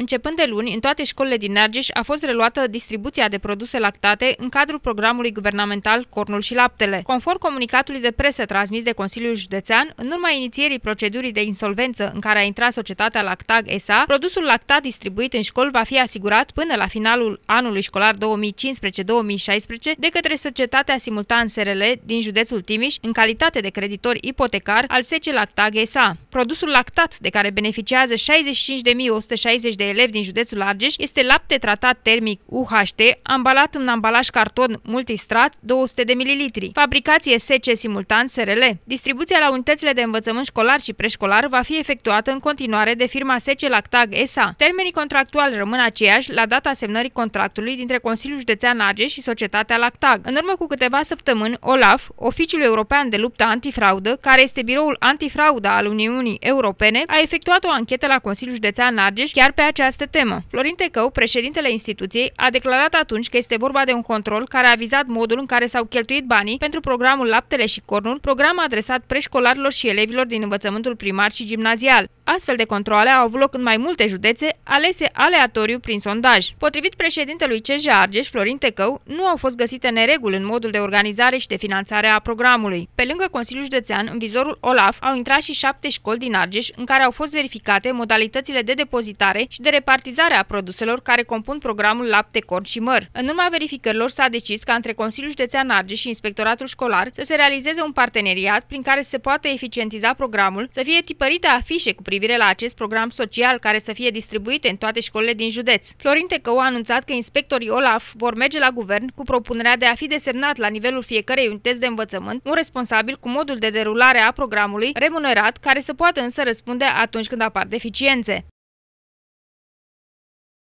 Începând de luni, în toate școlile din Argeș a fost reluată distribuția de produse lactate în cadrul programului guvernamental Cornul și Laptele. Conform comunicatului de presă transmis de Consiliul Județean, în urma inițierii procedurii de insolvență în care a intrat societatea Lactag SA, produsul lactat distribuit în școli va fi asigurat până la finalul anului școlar 2015-2016 de către societatea simultan SRL din județul Timiș, în calitate de creditor ipotecar al SECE Lactag SA. Produsul lactat, de care beneficiază 65.160 de elevi din județul Argeș este lapte tratat termic UHT, ambalat în ambalaj carton multistrat 200 de ml, fabricație SC simultan SRL. Distribuția la unitățile de învățământ școlar și preșcolar va fi efectuată în continuare de firma SC Lactag SA. Termenii contractuali rămân aceiași la data semnării contractului dintre Consiliul Județean Argeș și Societatea Lactag. În urmă cu câteva săptămâni, OLAF, Oficiul European de Luptă Antifraudă, care este biroul antifraudă al Uniunii Europene, a efectuat o anchetă la Consiliul Județean Argeș chiar pe acest această temă. Florin Tecău, președintele instituției, a declarat atunci că este vorba de un control care a vizat modul în care s-au cheltuit banii pentru programul Laptele și Cornul, program adresat preșcolarilor și elevilor din învățământul primar și gimnazial. Astfel de controle au avut loc în mai multe județe, alese aleatoriu prin sondaj. Potrivit președintelui CJ Argeș, Florin Tecău, nu au fost găsite nereguli în modul de organizare și de finanțare a programului. Pe lângă Consiliul Județean, în vizorul OLAF au intrat și șapte școli din Argeș în care au fost verificate modalitățile de depozitare și de repartizare a produselor care compun programul lapte, corn și măr. În urma verificărilor s-a decis ca între Consiliul Județean Argeș și Inspectoratul Școlar să se realizeze un parteneriat prin care se poate eficientiza programul, să fie tipărite afișe cu privire privire la acest program social care să fie distribuite în toate școlile din județ. Florin Tecău a anunțat că inspectorii OLAF vor merge la guvern cu propunerea de a fi desemnat la nivelul fiecărei unități de învățământ un responsabil cu modul de derulare a programului remunerat care să poată însă răspunde atunci când apar deficiențe.